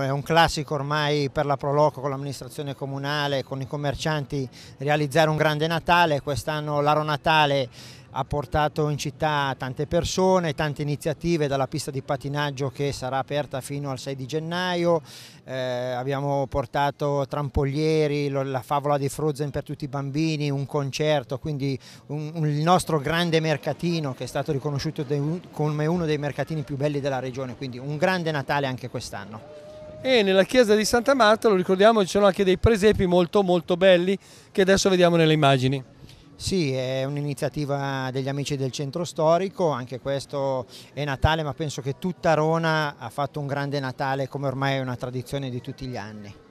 È eh, un classico ormai per la Proloco con l'amministrazione comunale, con i commercianti, realizzare un grande Natale. Quest'anno l'Aro Natale ha portato in città tante persone, tante iniziative dalla pista di patinaggio che sarà aperta fino al 6 di gennaio, eh, abbiamo portato trampolieri, la favola di Frozen per tutti i bambini, un concerto, quindi un, un, il nostro grande mercatino che è stato riconosciuto de, come uno dei mercatini più belli della regione, quindi un grande Natale anche quest'anno e nella chiesa di Santa Marta, lo ricordiamo, ci sono anche dei presepi molto molto belli che adesso vediamo nelle immagini. Sì, è un'iniziativa degli amici del centro storico, anche questo è Natale, ma penso che tutta Rona ha fatto un grande Natale come ormai è una tradizione di tutti gli anni.